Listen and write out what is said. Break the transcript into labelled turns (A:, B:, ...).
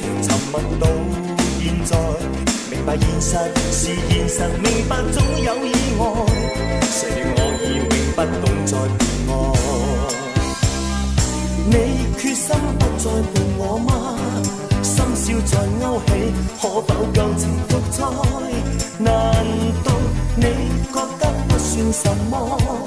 A: 沉默到现在，明白现实是现实，明白总有意外。谁料我已永不动再别爱。你决心不再伴我吗？深宵在勾起，可否旧情复再？难道你觉得不算什么？